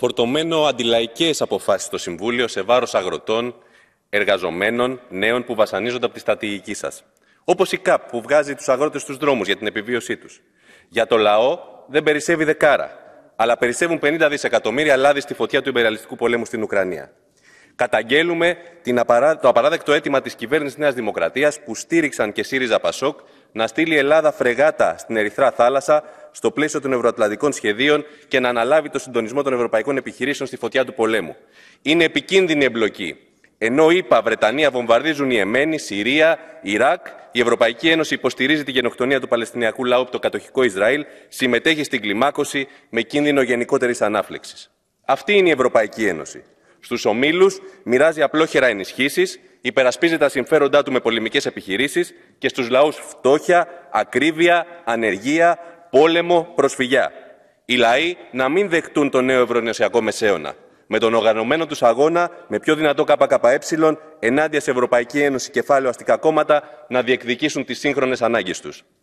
φορτωμένο αντιλαϊκές αποφάσεις στο Συμβούλιο σε βάρος αγροτών, εργαζομένων, νέων που βασανίζονται από τη στρατηγική σας, όπως η ΚΑΠ που βγάζει τους αγρότες στους δρόμους για την επιβίωσή τους. Για το λαό δεν περισσεύει δεκάρα, αλλά περισσεύουν 50 δισεκατομμύρια λάδι στη φωτιά του υπεραλιστικού πολέμου στην Ουκρανία. Καταγγέλουμε την το απαράδεκτο αίτημα της κυβέρνησης Νέας Δημοκρατίας που στήριξαν και ΣΥΡΙΖΑ Πασόκ να στείλει η Ελλάδα φρεγάτα στην Ερυθρά Θάλασσα στο πλαίσιο των ευρωατλαντικών σχεδίων και να αναλάβει το συντονισμό των ευρωπαϊκών επιχειρήσεων στη φωτιά του πολέμου. Είναι επικίνδυνη εμπλοκή. Ενώ ΗΠΑ, Βρετανία βομβαρδίζουν η Εμένη, Συρία, Ιράκ, η Ευρωπαϊκή Ένωση υποστηρίζει τη γενοκτονία του Παλαιστινιακού λαού από το κατοχικό Ισραήλ, συμμετέχει στην κλιμάκωση με κίνδυνο γενικότερης ανάφλεξης. Αυτή είναι η Ευρωπαϊκή Ένωση. Στους ομίλους μοιράζει απλόχερα ενισχύσεις, υπερασπίζει τα συμφέροντά του με πολεμικές επιχειρήσεις και στους λαούς φτώχεια, ακρίβεια, ανεργία, πόλεμο, προσφυγιά. Οι λαοί να μην δεχτούν τον νέο Ευρωνεωσιακό μεσαίωνα, με τον οργανωμένο τους αγώνα, με πιο δυνατό ΚΚΕ, ενάντια σε Ευρωπαϊκή Ένωση κεφάλαιο αστικά κόμματα, να διεκδικήσουν τις σύγχρονες ανάγκες τους.